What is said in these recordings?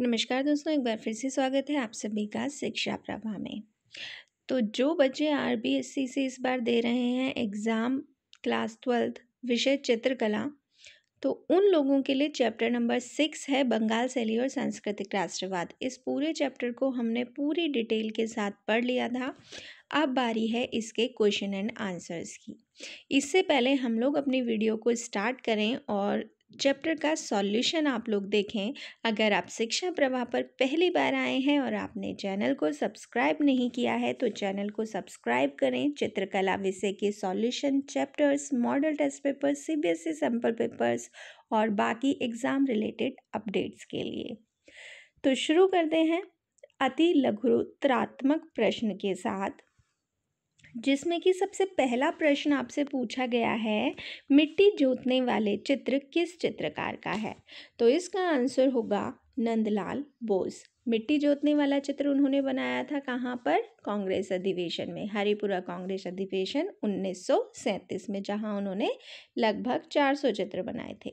नमस्कार दोस्तों एक बार फिर से स्वागत है आप सभी का शिक्षा प्रभा में तो जो बच्चे सी से इस बार दे रहे हैं एग्ज़ाम क्लास ट्वेल्थ विषय चित्रकला तो उन लोगों के लिए चैप्टर नंबर सिक्स है बंगाल शैली और सांस्कृतिक राष्ट्रवाद इस पूरे चैप्टर को हमने पूरी डिटेल के साथ पढ़ लिया था अब बारी है इसके क्वेश्चन एंड आंसर्स की इससे पहले हम लोग अपनी वीडियो को स्टार्ट करें और चैप्टर का सॉल्यूशन आप लोग देखें अगर आप शिक्षा प्रवाह पर पहली बार आए हैं और आपने चैनल को सब्सक्राइब नहीं किया है तो चैनल को सब्सक्राइब करें चित्रकला विषय के solution chapters model test paper CBSE e sample papers और बाकी एग्ज़ाम रिलेटेड अपडेट्स के लिए तो शुरू करते हैं अति लघुत्रात्मक प्रश्न के साथ जिसमें कि सबसे पहला प्रश्न आपसे पूछा गया है मिट्टी जोतने वाले चित्र किस चित्रकार का है तो इसका आंसर होगा नंदलाल बोस मिट्टी जोतने वाला चित्र उन्होंने बनाया था कहाँ पर कांग्रेस अधिवेशन में हरिपुरा कांग्रेस अधिवेशन 1937 में जहाँ उन्होंने लगभग 400 चित्र बनाए थे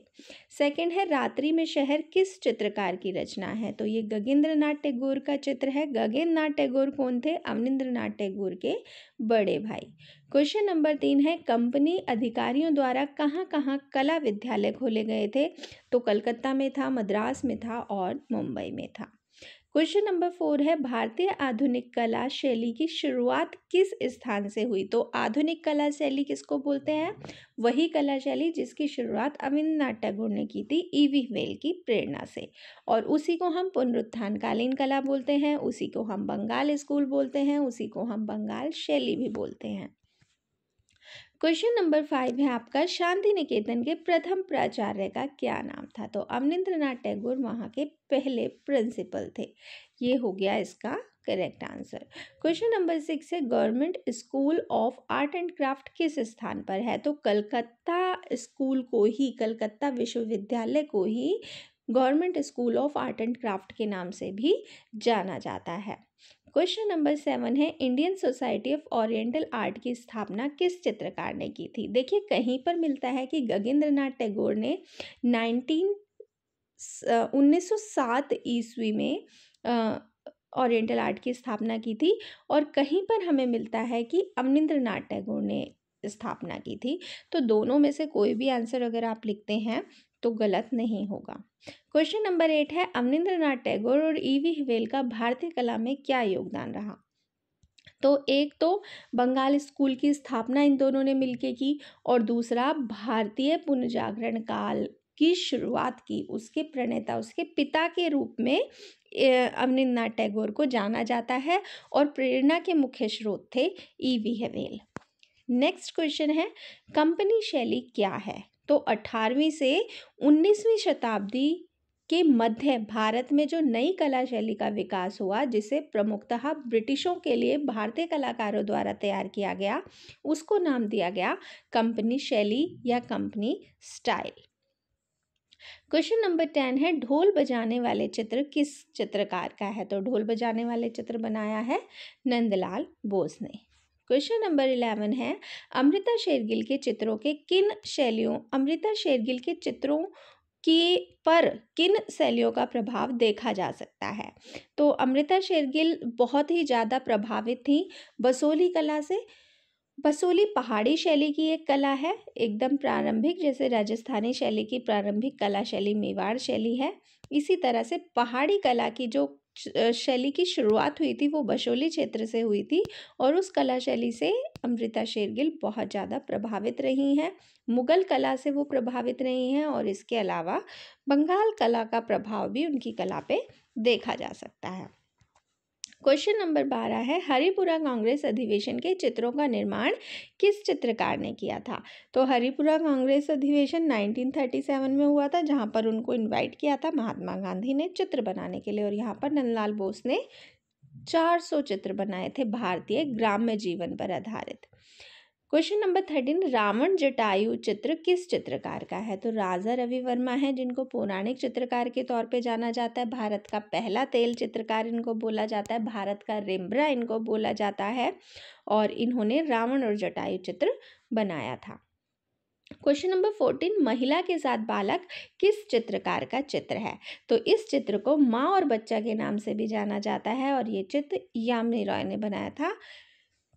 सेकंड है रात्रि में शहर किस चित्रकार की रचना है तो ये नाथ टैगोर का चित्र है नाथ टैगोर कौन थे अमरिंद्रनाथ टैगोर के बड़े भाई क्वेश्चन नंबर तीन है कंपनी अधिकारियों द्वारा कहाँ कहाँ कला विद्यालय खोले गए थे तो कलकत्ता में था मद्रास में था और मुंबई में था क्वेश्चन नंबर फोर है भारतीय आधुनिक कला शैली की शुरुआत किस स्थान से हुई तो आधुनिक कला शैली किसको बोलते हैं वही कला शैली जिसकी शुरुआत अविंद्रनाथ टैगोर ने की थी ईवी वेल की प्रेरणा से और उसी को हम पुनरुत्थानकालीन कला बोलते हैं उसी को हम बंगाल स्कूल बोलते हैं उसी को हम बंगाल शैली भी बोलते हैं क्वेश्चन नंबर फाइव है आपका शांति निकेतन के प्रथम प्राचार्य का क्या नाम था तो अवनिंद्र नाथ टैगोर वहाँ के पहले प्रिंसिपल थे ये हो गया इसका correct answer question number six है government school of art and craft किस स्थान पर है तो कलकत्ता स्कूल को ही कलकत्ता विश्वविद्यालय को ही government school of art and craft के नाम से भी जाना जाता है क्वेश्चन नंबर सेवन है Indian society of oriental art की स्थापना किस चित्रकार ने की थी देखिए कहीं पर मिलता है कि गगेंद्रनाथ टैगोर ने नाइनटीन उन्नीस सौ सात ईस्वी में ओरिएंटल आर्ट की स्थापना की थी और कहीं पर हमें मिलता है कि अमनिंद्रनाथ टैगोर ने स्थापना की थी तो दोनों में से कोई भी आंसर अगर आप लिखते हैं तो गलत नहीं होगा क्वेश्चन नंबर एट है अमरिंद्र नाथ टैगोर और ई वी हवेल का भारतीय कला में क्या योगदान रहा तो एक तो बंगाल स्कूल की स्थापना इन दोनों ने मिलकर की और दूसरा भारतीय पुनर्जागरण काल की शुरुआत की उसके प्रणेता उसके पिता के रूप में अमरिंद्र नाथ टैगोर को जाना जाता है और प्रेरणा के मुख्य स्रोत थे E V Havell next question है कंपनी शैली क्या है तो अट्ठारहवीं से उन्नीसवीं शताब्दी के मध्य भारत में जो नई कला शैली का विकास हुआ जिसे प्रमुखतः ब्रिटिशों के लिए भारतीय कलाकारों द्वारा तैयार किया गया उसको नाम दिया गया कंपनी शैली या company style question number ten है ढोल बजाने वाले चित्र किस चित्रकार का है तो ढोल बजाने वाले चित्र बनाया है नंदलाल बोस ने क्वेश्चन नंबर इलेवन है अमृता शेरगिल के चित्रों के किन शैलियों अमृता शेरगिल के चित्रों की पर किन शैलियों का प्रभाव देखा जा सकता है तो अमृता शेरगिल बहुत ही ज़्यादा प्रभावित थी बसोली कला से बसोली पहाड़ी शैली की एक कला है एकदम प्रारंभिक जैसे राजस्थानी शैली की प्रारंभिक कला शैली मेवाड़ शैली है इसी तरह से पहाड़ी कला की जो शैली की शुरुआत हुई थी वो बशोली क्षेत्र से हुई थी और उस कला शैली से अमृता शेरगिल बहुत ज़्यादा प्रभावित रही हैं मुग़ल कला से वो प्रभावित रही हैं और इसके अलावा बंगाल कला का प्रभाव भी उनकी कला पे देखा जा सकता है क्वेश्चन नंबर बारह है हरिपुरा कांग्रेस अधिवेशन के चित्रों का निर्माण किस चित्रकार ने किया था तो हरिपुरा कांग्रेस अधिवेशन 1937 में हुआ था जहाँ पर उनको इनवाइट किया था महात्मा गांधी ने चित्र बनाने के लिए और यहाँ पर नंदलाल बोस ने 400 चित्र बनाए थे भारतीय ग्राम्य जीवन पर आधारित question number thirteen Ravan Jatayu चित्र किस चित्रकार का है तो राजा रवि वर्मा है जिनको पौराणिक चित्रकार के तौर पे जाना जाता है भारत का पहला तेल चित्रकार इनको बोला जाता है भारत का रिम्ब्रा इनको बोला जाता है और इन्होंने रावण और जटायु चित्र बनाया था क्वेश्चन नंबर फोर्टीन महिला के साथ बालक किस चित्रकार का चित्र है तो इस चित्र को माँ और बच्चा के नाम से भी जाना जाता है और ये चित्र यामिनी रॉय ने बनाया था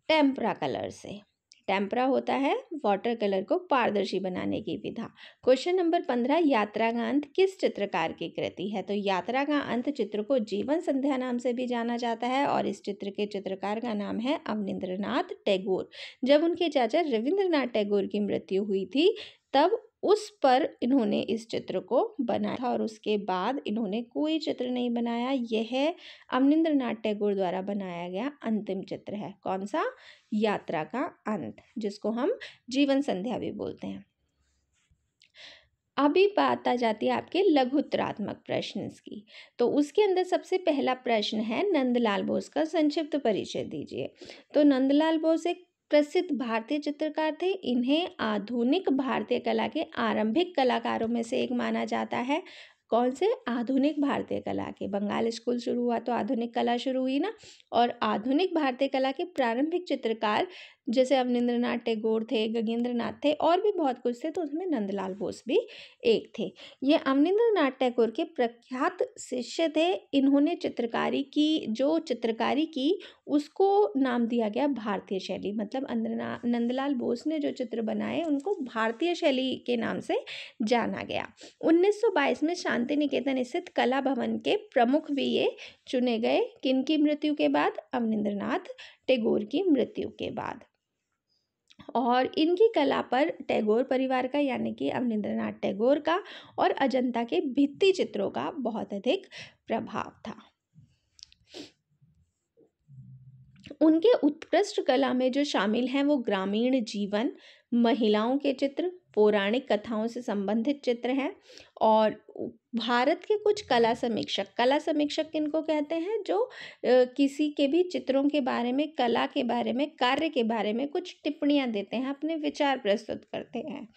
टेम्परा कलर से टेम्परा होता है वाटर कलर को पारदर्शी बनाने की विधा क्वेश्चन नंबर पंद्रह यात्रा का अंत किस चित्रकार की कृति है तो यात्रा का अंत चित्र को जीवन संध्या नाम से भी जाना जाता है और इस चित्र के चित्रकार का नाम है अवनिंद्रनाथ टैगोर जब उनके चाचा रविंद्रनाथ टैगोर की मृत्यु हुई थी तब उस पर इन्होंने इस चित्र को बनाया था और उसके बाद इन्होंने कोई चित्र नहीं बनाया यह अमनिंद्र नाथ टैगोर द्वारा बनाया गया अंतिम चित्र है कौन सा यात्रा का अंत जिसको हम जीवन संध्या भी बोलते हैं अभी बात आ जाती है आपके लघु उत्तरात्मक प्रश्न की तो उसके अंदर सबसे पहला प्रश्न है नंदलाल बोस का संक्षिप्त परिचय दीजिए तो नंदलाल बोस एक प्रसिद्ध भारतीय चित्रकार थे इन्हें आधुनिक भारतीय कला के आरंभिक कलाकारों में से एक माना जाता है कौन से आधुनिक भारतीय कला के बंगाल स्कूल शुरू हुआ तो आधुनिक कला शुरू हुई ना और आधुनिक भारतीय कला के प्रारंभिक चित्रकार जैसे अवनिंद्र नाथ टैगोर थे गगेंद्र नाथ थे और भी बहुत कुछ थे तो उसमें नंदलाल बोस भी एक थे ये अवनिंद्र नाथ टैगोर के प्रख्यात शिष्य थे इन्होंने चित्रकारी की जो चित्रकारी की उसको नाम दिया गया भारतीय शैली मतलब नंदलाल बोस ने जो चित्र बनाए उनको भारतीय शैली के नाम से जाना गया 1922 में शांति निकेतन स्थित कला भवन के प्रमुख भी ये चुने गए किन की मृत्यु के बाद अवनिंद्र टेगोर टैगोर की मृत्यु के बाद और इनकी कला पर टैगोर परिवार का यानी कि अवनींद्रनाथ टैगोर का और अजंता के भित्ति चित्रों का बहुत अधिक प्रभाव था उनके उत्कृष्ट कला में जो शामिल हैं वो ग्रामीण जीवन महिलाओं के चित्र पौराणिक कथाओं से संबंधित चित्र हैं और भारत के कुछ कला समीक्षक कला समीक्षक किनको कहते हैं जो किसी के भी चित्रों के बारे में कला के बारे में कार्य के बारे में कुछ टिप्पणियाँ देते हैं अपने विचार प्रस्तुत करते हैं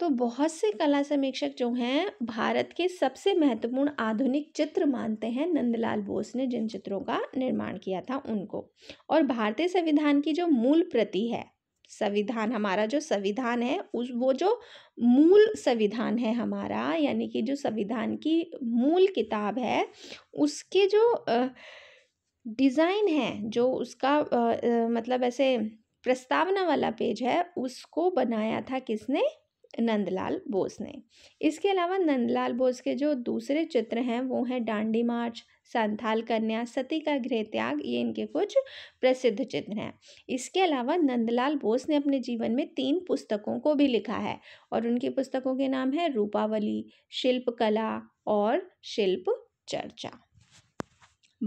तो बहुत से कला समीक्षक जो हैं भारत के सबसे महत्वपूर्ण आधुनिक चित्र मानते हैं नंदलाल बोस ने जिन चित्रों का निर्माण किया था उनको और भारतीय संविधान की जो मूल प्रति है संविधान हमारा जो संविधान है उस वो जो मूल संविधान है हमारा यानी कि जो संविधान की मूल किताब है उसके जो डिज़ाइन है जो उसका आ, आ, मतलब ऐसे प्रस्तावना वाला पेज है उसको बनाया था किसने नंदलाल बोस ने इसके अलावा नंदलाल बोस के जो दूसरे चित्र हैं वो हैं डांडी मार्च संथाल कन्या सती का गृह त्याग ये इनके कुछ प्रसिद्ध चित्र हैं इसके अलावा नंदलाल बोस ने अपने जीवन में तीन पुस्तकों को भी लिखा है और उनकी पुस्तकों के नाम हैं रूपावली शिल्पकला और शिल्प चर्चा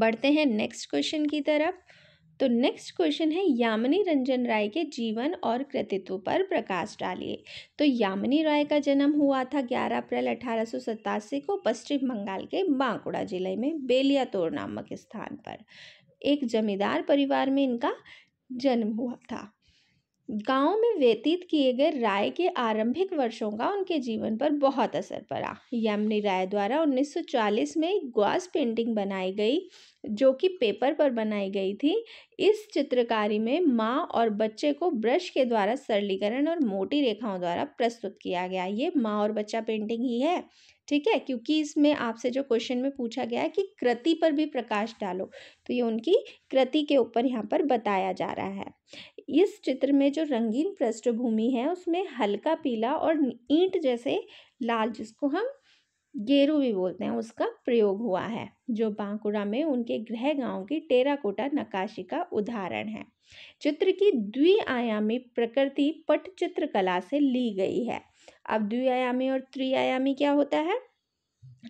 बढ़ते हैं नेक्स्ट क्वेश्चन की तरफ तो नेक्स्ट क्वेश्चन है यामिनी रंजन राय के जीवन और कृतित्व पर प्रकाश डालिए तो यामिनी राय का जन्म हुआ था 11 अप्रैल अठारह को पश्चिम बंगाल के बांकुड़ा जिले में बेलियातोर नामक स्थान पर एक जमींदार परिवार में इनका जन्म हुआ था गांव में व्यतीत किए गए राय के आरंभिक वर्षों का उनके जीवन पर बहुत असर पड़ा यमनी राय द्वारा 1940 में एक ग्वास पेंटिंग बनाई गई जो कि पेपर पर बनाई गई थी इस चित्रकारी में माँ और बच्चे को ब्रश के द्वारा सरलीकरण और मोटी रेखाओं द्वारा प्रस्तुत किया गया ये माँ और बच्चा पेंटिंग ही है ठीक है क्योंकि इसमें आपसे जो क्वेश्चन में पूछा गया है कि कृति पर भी प्रकाश डालो तो ये उनकी कृति के ऊपर यहाँ पर बताया जा रहा है इस चित्र में जो रंगीन पृष्ठभूमि है उसमें हल्का पीला और ईंट जैसे लाल जिसको हम गेरू भी बोलते हैं उसका प्रयोग हुआ है जो बांकुड़ा में उनके गृह गांव की टेराकोटा नकाशी का उदाहरण है चित्र की द्विआयामी प्रकृति पट चित्रकला से ली गई है अब द्विआयामी और त्रिआयामी क्या होता है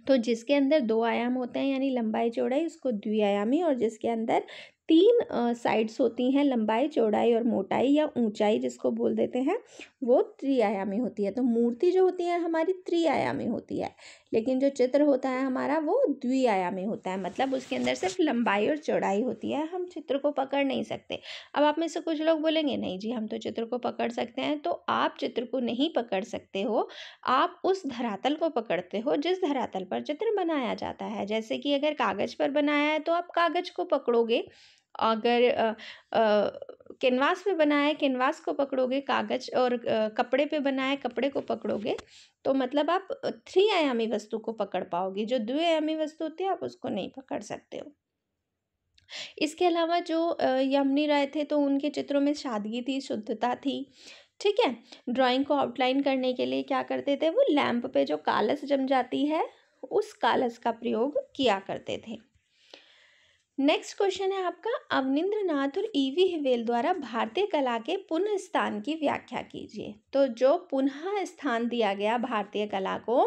तो जिसके अंदर दो आयाम होते हैं यानी लंबाई चौड़ाई उसको द्विआयामी और जिसके अंदर तीन साइड्स होती हैं लंबाई चौड़ाई और मोटाई या ऊंचाई जिसको बोल देते हैं वो त्रिआयामी होती है तो मूर्ति जो होती है हमारी त्रिआयामी होती है लेकिन जो चित्र होता है हमारा वो द्विआयामी होता है मतलब उसके अंदर सिर्फ लंबाई और चौड़ाई होती है हम चित्र को पकड़ नहीं सकते अब आप में से कुछ लोग बोलेंगे नहीं जी हम तो चित्र को पकड़ सकते हैं तो आप चित्र को नहीं पकड़ सकते हो आप उस धरातल को पकड़ते हो जिस धरातल पर चित्र बनाया जाता है जैसे कि अगर कागज़ पर बनाया है तो आप कागज़ को पकड़ोगे अगर कैनवास पे बनाए कैनवास को पकड़ोगे कागज और कपड़े पे बनाए कपड़े को पकड़ोगे तो मतलब आप थ्री आयामी वस्तु को पकड़ पाओगे जो द्वि आयामी वस्तु होती है आप उसको नहीं पकड़ सकते हो इसके अलावा जो यमुनी राय थे तो उनके चित्रों में सादगी थी शुद्धता थी ठीक है ड्राइंग को आउटलाइन करने के लिए क्या करते थे वो लैम्प पे जो कालस जम जाती है उस कालस का प्रयोग किया करते थे नेक्स्ट क्वेश्चन है आपका अवनिंद्र नाथ और ईवी e हिवेल द्वारा भारतीय कला के पुनः स्थान की व्याख्या कीजिए तो जो पुनः स्थान दिया गया भारतीय कला को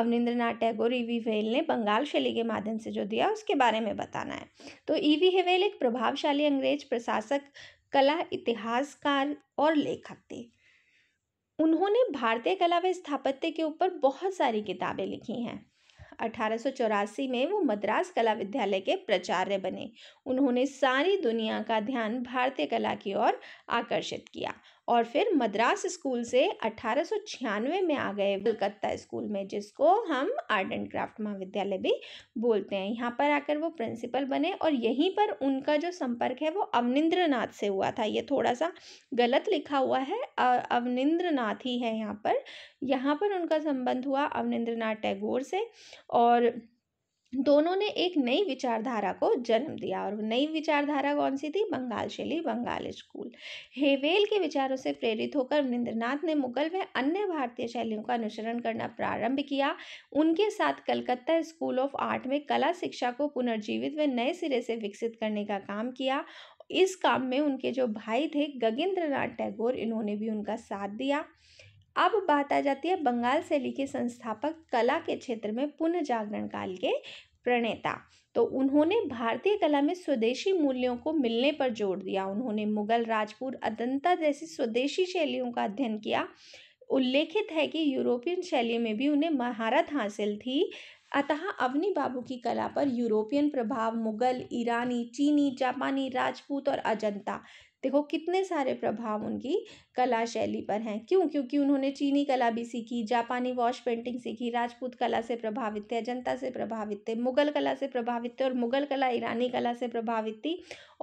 Abanindra Nath Tagore E V e Havell ने बंगाल शैली के माध्यम से जो दिया उसके बारे में बताना है तो ईवी e हिवेल एक प्रभावशाली अंग्रेज प्रशासक कला इतिहासकार और लेखक थे उन्होंने भारतीय कला व स्थापत्य के ऊपर बहुत सारी किताबें लिखी हैं अठारह में वो मद्रास कला विद्यालय के प्राचार्य बने उन्होंने सारी दुनिया का ध्यान भारतीय कला की ओर आकर्षित किया और फिर मद्रास स्कूल से अठारह में आ गए कलकत्ता स्कूल में जिसको हम आर्ट एंड क्राफ्ट महाविद्यालय भी बोलते हैं यहाँ पर आकर वो प्रिंसिपल बने और यहीं पर उनका जो संपर्क है वो अवनिंद्र नाथ से हुआ था ये थोड़ा सा गलत लिखा हुआ है अवनिंद्र नाथ ही है यहाँ पर यहाँ पर उनका संबंध हुआ अवनिंद्र टैगोर से और दोनों ने एक नई विचारधारा को जन्म दिया और नई विचारधारा कौन सी थी बंगाल शैली बंगाल स्कूल हेवेल के विचारों से प्रेरित होकर रविंद्रनाथ ने मुगल व अन्य भारतीय शैलियों का अनुसरण करना प्रारंभ किया उनके साथ कलकत्ता स्कूल ऑफ आर्ट में कला शिक्षा को पुनर्जीवित व नए सिरे से विकसित करने का काम किया इस काम में उनके जो भाई थे गगेंद्र नाथ टैगोर इन्होंने भी उनका साथ दिया अब बात आ जाती है बंगाल शैली के संस्थापक कला के क्षेत्र में पुनः जागरण काल के प्रणेता तो उन्होंने भारतीय कला में स्वदेशी मूल्यों को मिलने पर जोर दिया उन्होंने मुगल राजपूत अदंता जैसी स्वदेशी शैलियों का अध्ययन किया उल्लेखित है कि यूरोपियन शैली में भी उन्हें महारत हासिल थी अतः अवनी बाबू की कला पर यूरोपियन प्रभाव मुगल ईरानी चीनी जापानी राजपूत और अजंता देखो कितने सारे प्रभाव उनकी कला शैली पर हैं क्यों क्योंकि उन्होंने चीनी कला भी सीखी जापानी वॉश पेंटिंग सीखी राजपूत कला से प्रभावित थे अजंता से प्रभावित थे मुगल कला से प्रभावित थे और मुगल कला ईरानी कला से प्रभावित थी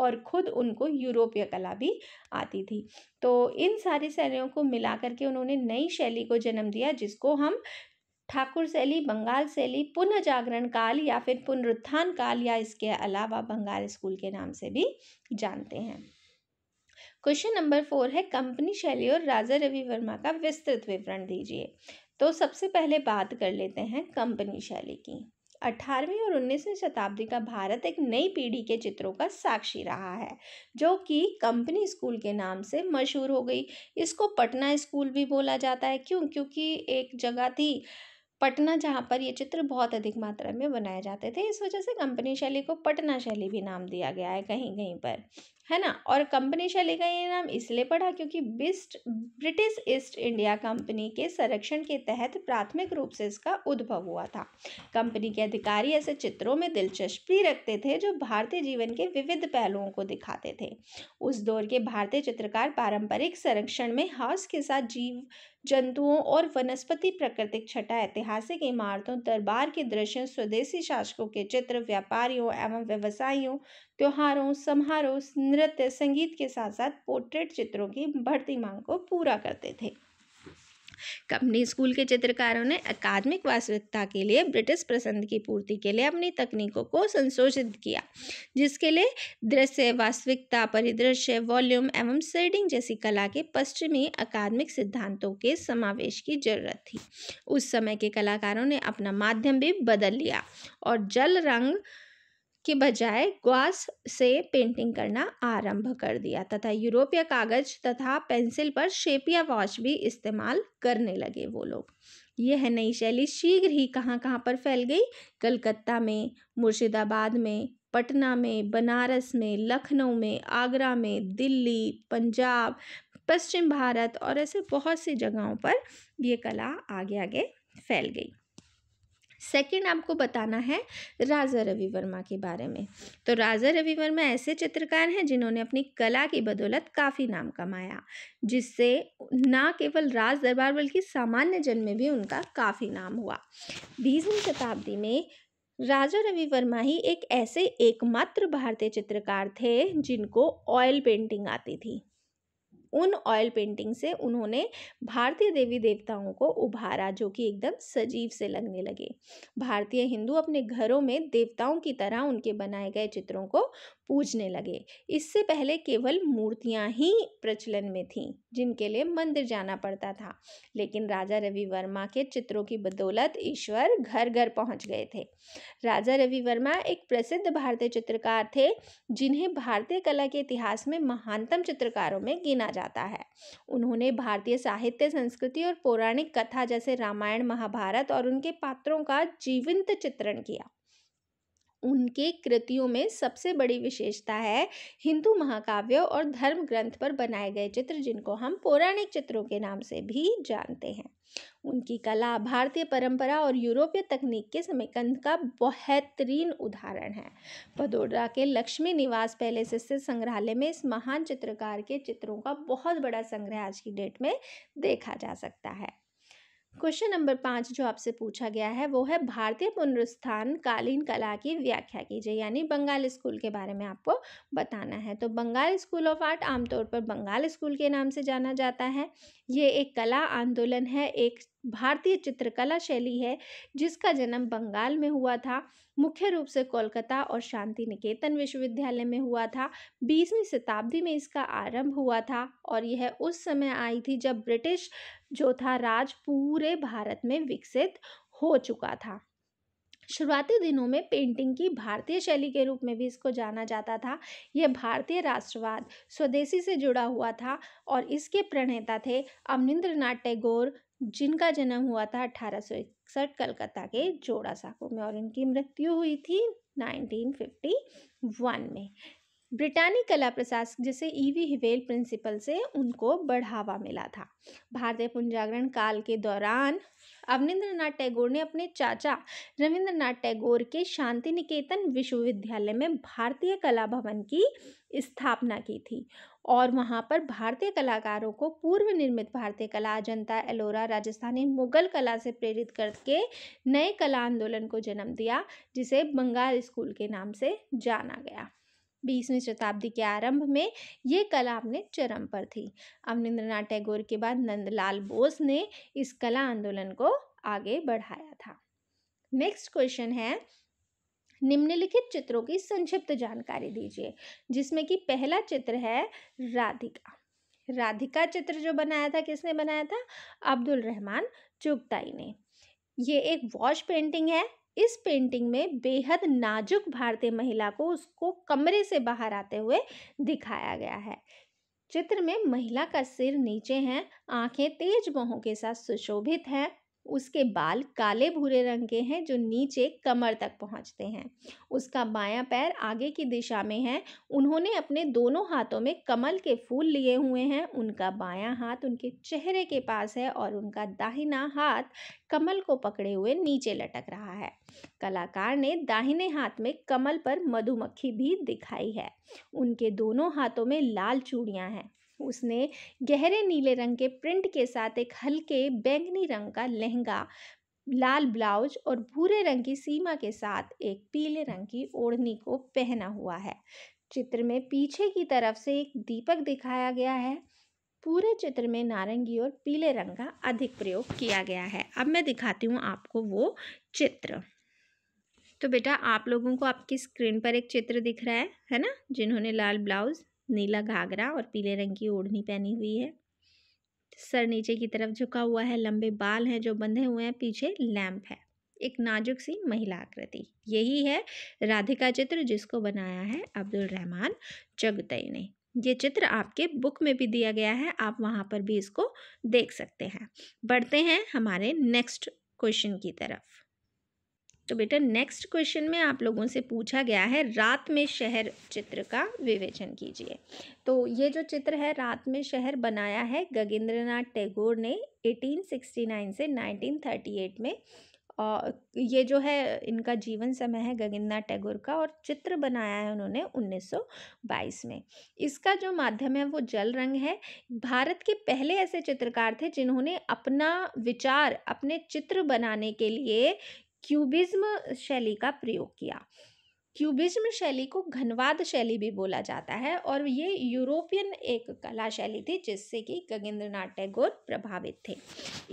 और ख़ुद उनको यूरोपीय कला भी आती थी तो इन सारी शैलियों को मिला करके उन्होंने नई शैली को जन्म दिया जिसको हम ठाकुर शैली बंगाल शैली पुनः जागरण काल या फिर पुनरुत्थान काल या इसके अलावा बंगाल स्कूल के नाम से भी जानते हैं क्वेश्चन नंबर फोर है कंपनी शैली और राजा रवि वर्मा का विस्तृत विवरण दीजिए तो सबसे पहले बात कर लेते हैं कंपनी शैली की अठारहवीं और उन्नीसवीं शताब्दी का भारत एक नई पीढ़ी के चित्रों का साक्षी रहा है जो कि कंपनी स्कूल के नाम से मशहूर हो गई इसको पटना स्कूल भी बोला जाता है क्यों क्योंकि एक जगह थी पटना जहाँ पर ये चित्र बहुत अधिक मात्रा में बनाए जाते थे इस वजह से कंपनी शैली को पटना शैली भी नाम दिया गया है कहीं कहीं पर है ना और कंपनी शैली का ये नाम इसलिए पड़ा क्योंकि बिस्ट ब्रिटिश ईस्ट इंडिया कंपनी के संरक्षण के तहत प्राथमिक रूप से इसका उद्भव हुआ था कंपनी के अधिकारी ऐसे चित्रों में दिलचस्पी रखते थे जो भारतीय जीवन के विविध पहलुओं को दिखाते थे उस दौर के भारतीय चित्रकार पारंपरिक संरक्षण में हाउस के साथ जीव जंतुओं और वनस्पति प्राकृतिक छटा ऐतिहासिक इमारतों दरबार के दृश्यों स्वदेशी शासकों के चित्र व्यापारियों एवं व्यवसायियों त्योहारों समारोह नृत्य संगीत के साथ साथ पोर्ट्रेट चित्रों की बढ़ती मांग को पूरा करते थे कंपनी स्कूल के चित्रकारों ने अकादमिक वास्तविकता के लिए ब्रिटिश पसंद की पूर्ति के लिए अपनी तकनीकों को संशोधित किया जिसके लिए दृश्य वास्तविकता परिदृश्य वॉल्यूम एवं सेडिंग जैसी कला के पश्चिमी अकादमिक सिद्धांतों के समावेश की जरूरत थी उस समय के कलाकारों ने अपना माध्यम भी बदल लिया और जल रंग के बजाय ग्वास से पेंटिंग करना आरंभ कर दिया तथा यूरोपीय कागज तथा पेंसिल पर शेपिया वॉश भी इस्तेमाल करने लगे वो लोग यह नई शैली शीघ्र ही कहाँ कहाँ पर फैल गई कलकत्ता में मुर्शिदाबाद में पटना में बनारस में लखनऊ में आगरा में दिल्ली पंजाब पश्चिम भारत और ऐसे बहुत सी जगहों पर ये कला आगे आगे फैल गई सेकेंड आपको बताना है राजा रवि वर्मा के बारे में तो राजा रवि वर्मा ऐसे चित्रकार हैं जिन्होंने अपनी कला की बदौलत काफ़ी नाम कमाया जिससे ना केवल राज दरबार बल्कि सामान्य जन में भी उनका काफ़ी नाम हुआ बीसवीं शताब्दी में राजा रवि वर्मा ही एक ऐसे एकमात्र भारतीय चित्रकार थे जिनको ऑयल पेंटिंग आती थी उन ऑयल पेंटिंग से उन्होंने भारतीय देवी देवताओं को उभारा जो कि एकदम सजीव से लगने लगे भारतीय हिंदू अपने घरों में देवताओं की तरह उनके बनाए गए चित्रों को पूजने लगे इससे पहले केवल मूर्तियां ही प्रचलन में थीं जिनके लिए मंदिर जाना पड़ता था लेकिन राजा रवि वर्मा के चित्रों की बदौलत ईश्वर घर घर पहुंच गए थे राजा रवि वर्मा एक प्रसिद्ध भारतीय चित्रकार थे जिन्हें भारतीय कला के इतिहास में महानतम चित्रकारों में गिना जाता जाता है उन्होंने भारतीय साहित्य संस्कृति और पौराणिक कथा जैसे रामायण महाभारत और उनके पात्रों का जीवंत चित्रण किया उनके कृतियों में सबसे बड़ी विशेषता है हिंदू महाकाव्य और धर्म ग्रंथ पर बनाए गए चित्र जिनको हम पौराणिक चित्रों के नाम से भी जानते हैं उनकी कला भारतीय परंपरा और यूरोपीय तकनीक के समेकन का बेहतरीन उदाहरण है पदोडरा के लक्ष्मी निवास पैलेस स्थित संग्रहालय में इस महान चित्रकार के चित्रों का बहुत बड़ा संग्रह आज की डेट में देखा जा सकता है क्वेश्चन नंबर पाँच जो आपसे पूछा गया है वो है भारतीय पुनरुत्थान कालीन कला की व्याख्या कीजिए यानी बंगाल स्कूल के बारे में आपको बताना है तो बंगाल स्कूल ऑफ आर्ट आमतौर पर बंगाल स्कूल के नाम से जाना जाता है ये एक कला आंदोलन है एक भारतीय चित्रकला शैली है जिसका जन्म बंगाल में हुआ था मुख्य रूप से कोलकाता और शांति निकेतन विश्वविद्यालय में हुआ था बीसवीं शताब्दी में इसका आरंभ हुआ था और यह उस समय आई थी जब ब्रिटिश जो था राज पूरे भारत में विकसित हो चुका था शुरुआती दिनों में पेंटिंग की भारतीय शैली के रूप में भी इसको जाना जाता था यह भारतीय राष्ट्रवाद स्वदेशी से जुड़ा हुआ था और इसके प्रणेता थे अमनिंद्रनाथ टैगोर जिनका जन्म हुआ था अठारह सौ इकसठ कलकत्ता के जोड़ासाको में और इनकी मृत्यु हुई थी 1951 में ब्रिटानी कला प्रशासक जिसे ईवी हिवेल प्रिंसिपल से उनको बढ़ावा मिला था भारतीय पुनजागरण काल के दौरान अवनीन्द्रनाथ टैगोर ने अपने चाचा रविंद्रनाथ टैगोर के शांति निकेतन विश्वविद्यालय में भारतीय कला भवन की स्थापना की थी और वहाँ पर भारतीय कलाकारों को पूर्व निर्मित भारतीय कला अजंता एलोरा राजस्थानी मुगल कला से प्रेरित करके नए कला आंदोलन को जन्म दिया जिसे बंगाल स्कूल के नाम से जाना गया बीसवीं शताब्दी के आरंभ में ये कला अपने चरम पर थी अवनिंद्रनाथ टैगोर के बाद नंदलाल बोस ने इस कला आंदोलन को आगे बढ़ाया था नेक्स्ट क्वेश्चन है निम्नलिखित चित्रों की संक्षिप्त जानकारी दीजिए जिसमें कि पहला चित्र है राधिका राधिका चित्र जो बनाया था किसने बनाया था अब्दुल रहमान चुगताई ने ये एक वॉश पेंटिंग है इस पेंटिंग में बेहद नाजुक भारतीय महिला को उसको कमरे से बाहर आते हुए दिखाया गया है चित्र में महिला का सिर नीचे है आंखें तेज बाहों के साथ सुशोभित हैं उसके बाल काले भूरे रंग के हैं जो नीचे कमर तक पहुंचते हैं उसका बायां पैर आगे की दिशा में है उन्होंने अपने दोनों हाथों में कमल के फूल लिए हुए हैं उनका बायां हाथ उनके चेहरे के पास है और उनका दाहिना हाथ कमल को पकड़े हुए नीचे लटक रहा है कलाकार ने दाहिने हाथ में कमल पर मधुमक्खी भी दिखाई है उनके दोनों हाथों में लाल चूड़ियाँ हैं उसने गहरे नीले रंग के प्रिंट के साथ एक हल्के बैंगनी रंग का लहंगा लाल ब्लाउज और भूरे रंग की सीमा के साथ एक पीले रंग की ओढ़नी को पहना हुआ है चित्र में पीछे की तरफ से एक दीपक दिखाया गया है पूरे चित्र में नारंगी और पीले रंग का अधिक प्रयोग किया गया है अब मैं दिखाती हूँ आपको वो चित्र तो बेटा आप लोगों को आपकी स्क्रीन पर एक चित्र दिख रहा है है ना जिन्होंने लाल ब्लाउज नीला घाघरा और पीले रंग की ओढ़नी पहनी हुई है सर नीचे की तरफ झुका हुआ है लंबे बाल हैं जो बंधे हुए हैं पीछे लैंप है एक नाजुक सी महिला आकृति यही है राधिका चित्र जिसको बनाया है अब्दुल रहमान जगदई ने ये चित्र आपके बुक में भी दिया गया है आप वहाँ पर भी इसको देख सकते हैं बढ़ते हैं हमारे नेक्स्ट क्वेश्चन की तरफ तो बेटा नेक्स्ट क्वेश्चन में आप लोगों से पूछा गया है रात में शहर चित्र का विवेचन कीजिए तो ये जो चित्र है रात में शहर बनाया है गगेंद्रनाथ टैगोर ने 1869 से 1938 में और ये जो है इनका जीवन समय है गगेंद्रनाथ टैगोर का और चित्र बनाया है उन्होंने 1922 में इसका जो माध्यम है वो जल रंग है भारत के पहले ऐसे चित्रकार थे जिन्होंने अपना विचार अपने चित्र बनाने के लिए क्यूबिज्म शैली का प्रयोग किया क्यूबिज्म शैली को घनवाद शैली भी बोला जाता है और ये यूरोपियन एक कला शैली थी जिससे कि गगेंद्रनाथ टैगोर प्रभावित थे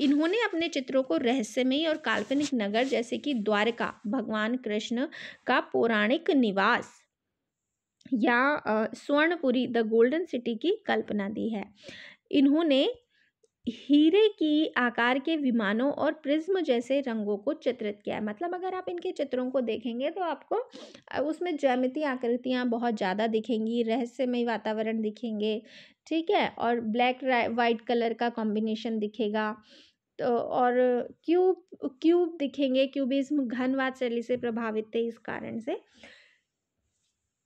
इन्होंने अपने चित्रों को रहस्यमयी और काल्पनिक नगर जैसे कि द्वारका भगवान कृष्ण का पौराणिक निवास या स्वर्णपुरी द गोल्डन सिटी की कल्पना दी है इन्होंने हीरे की आकार के विमानों और प्रिज्म जैसे रंगों को चित्रित किया है मतलब अगर आप इनके चित्रों को देखेंगे तो आपको उसमें ज्यामिति आकृतियाँ बहुत ज़्यादा दिखेंगी रहस्यमय वातावरण दिखेंगे ठीक है और ब्लैक वाइट कलर का कॉम्बिनेशन दिखेगा तो और क्यूब क्यूब दिखेंगे क्यूबिज्म घनवाद शैली से प्रभावित थे इस कारण से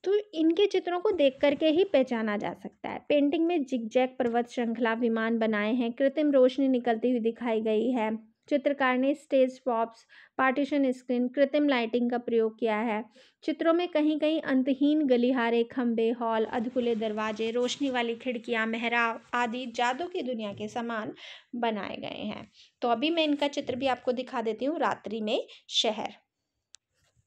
तो इनके चित्रों को देख करके ही पहचाना जा सकता है पेंटिंग में जिग जैग पर्वत श्रृंखला विमान बनाए हैं कृत्रिम रोशनी निकलती हुई दिखाई गई है चित्रकार ने स्टेज पॉप्स पार्टीशन स्क्रीन कृत्रिम लाइटिंग का प्रयोग किया है चित्रों में कहीं कहीं अंतहीन गलिहारे खंबे हॉल अधखुले दरवाजे रोशनी वाली खिड़कियां मेहराव आदि जादू की दुनिया के समान बनाए गए हैं तो अभी मैं इनका चित्र भी आपको दिखा देती हूँ रात्रि में शहर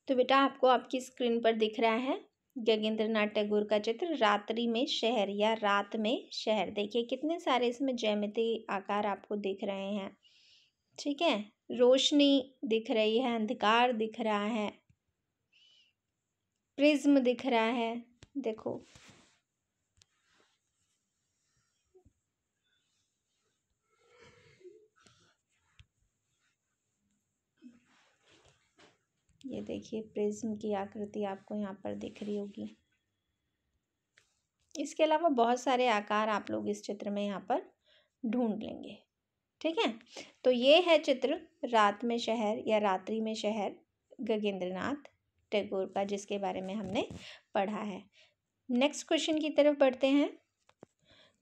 तो बेटा आपको आपकी स्क्रीन पर दिख रहा है गगेंद्र नाथ टैगोर का चित्र रात्रि में शहर या रात में शहर देखिए कितने सारे इसमें जैमिति आकार आपको दिख रहे हैं ठीक है रोशनी दिख रही है अंधकार दिख रहा है प्रिज्म दिख रहा है देखो ये देखिए प्रिज्म की आकृति आपको यहाँ पर दिख रही होगी इसके अलावा बहुत सारे आकार आप लोग इस चित्र में यहाँ पर ढूंढ लेंगे ठीक है तो ये है चित्र रात में शहर या रात्रि में शहर गगेंद्रनाथ टैगोर का जिसके बारे में हमने पढ़ा है नेक्स्ट क्वेश्चन की तरफ बढ़ते हैं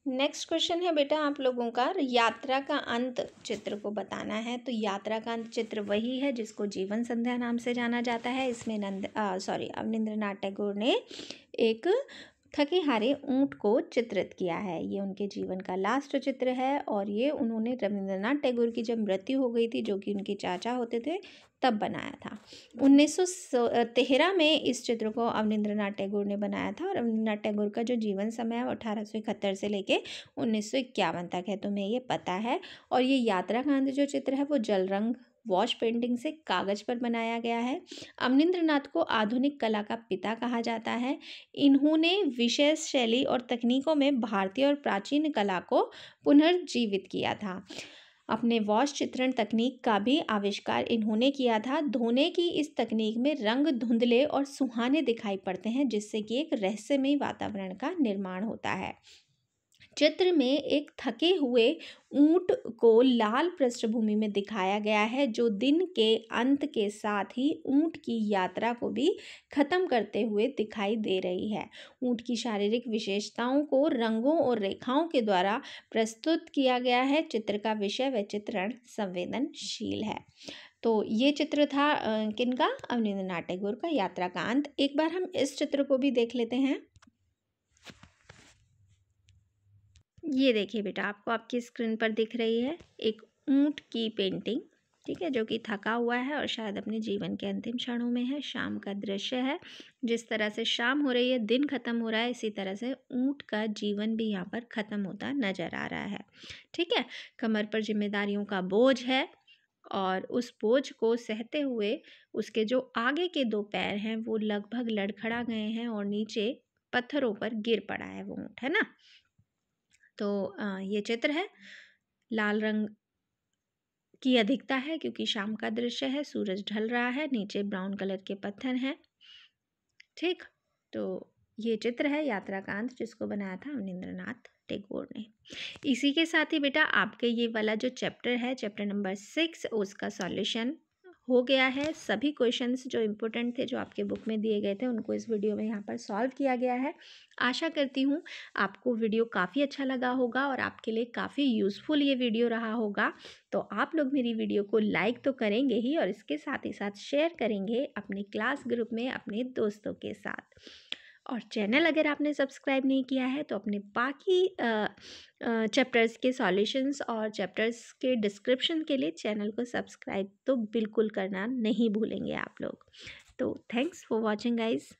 नेक्स्ट क्वेश्चन है बेटा आप लोगों का यात्रा का अंत चित्र को बताना है तो यात्रा का अंत चित्र वही है जिसको जीवन संध्या नाम से जाना जाता है इसमें नंद सॉरी अवनिंद्र नाथ टैगोर ने एक थके हारे ऊँट को चित्रित किया है ये उनके जीवन का लास्ट चित्र है और ये उन्होंने रविंद्रनाथ टैगोर की जब मृत्यु हो गई थी जो कि उनके चाचा होते थे तब बनाया था उन्नीस में इस चित्र को अवनिंद्र टैगोर ने बनाया था और अवनिंद्र टैगोर का जो जीवन समय है वो अठारह से लेके उन्नीस तक है तुम्हें ये पता है और ये यात्रा कांत जो चित्र है वो जल रंग वॉश पेंटिंग से कागज पर बनाया गया है अमनिंद्रनाथ को आधुनिक कला का पिता कहा जाता है इन्होंने विशेष शैली और तकनीकों में भारतीय और प्राचीन कला को पुनर्जीवित किया था अपने वॉश चित्रण तकनीक का भी आविष्कार इन्होंने किया था धोने की इस तकनीक में रंग धुंधले और सुहाने दिखाई पड़ते हैं जिससे कि एक रहस्यमय वातावरण का निर्माण होता है चित्र में एक थके हुए ऊंट को लाल पृष्ठभूमि में दिखाया गया है जो दिन के अंत के साथ ही ऊंट की यात्रा को भी खत्म करते हुए दिखाई दे रही है ऊंट की शारीरिक विशेषताओं को रंगों और रेखाओं के द्वारा प्रस्तुत किया गया है चित्र का विषय व चित्रण संवेदनशील है तो ये चित्र था किनका अवनिंद्र नाटेगुर का यात्रा का अंत एक बार हम इस चित्र को भी देख लेते हैं ये देखिए बेटा आपको आपकी स्क्रीन पर दिख रही है एक ऊँट की पेंटिंग ठीक है जो कि थका हुआ है और शायद अपने जीवन के अंतिम क्षणों में है शाम का दृश्य है जिस तरह से शाम हो रही है दिन खत्म हो रहा है इसी तरह से ऊँट का जीवन भी यहाँ पर ख़त्म होता नज़र आ रहा है ठीक है कमर पर जिम्मेदारियों का बोझ है और उस बोझ को सहते हुए उसके जो आगे के दो पैर हैं वो लगभग लड़खड़ा गए हैं और नीचे पत्थरों पर गिर पड़ा है वो ऊँट है ना तो ये चित्र है लाल रंग की अधिकता है क्योंकि शाम का दृश्य है सूरज ढल रहा है नीचे ब्राउन कलर के पत्थर हैं ठीक तो ये चित्र है यात्रा कांत जिसको बनाया था अवनिंद्रनाथ टेगोर ने इसी के साथ ही बेटा आपके ये वाला जो चैप्टर है चैप्टर नंबर सिक्स उसका सॉल्यूशन हो गया है सभी क्वेश्चंस जो इम्पोर्टेंट थे जो आपके बुक में दिए गए थे उनको इस वीडियो में यहाँ पर सॉल्व किया गया है आशा करती हूँ आपको वीडियो काफ़ी अच्छा लगा होगा और आपके लिए काफ़ी यूज़फुल ये वीडियो रहा होगा तो आप लोग मेरी वीडियो को लाइक तो करेंगे ही और इसके साथ ही साथ शेयर करेंगे अपने क्लास ग्रुप में अपने दोस्तों के साथ और चैनल अगर आपने सब्सक्राइब नहीं किया है तो अपने बाकी चैप्टर्स के सॉल्यूशंस और चैप्टर्स के डिस्क्रिप्शन के लिए चैनल को सब्सक्राइब तो बिल्कुल करना नहीं भूलेंगे आप लोग तो थैंक्स फॉर वॉचिंग गाइज़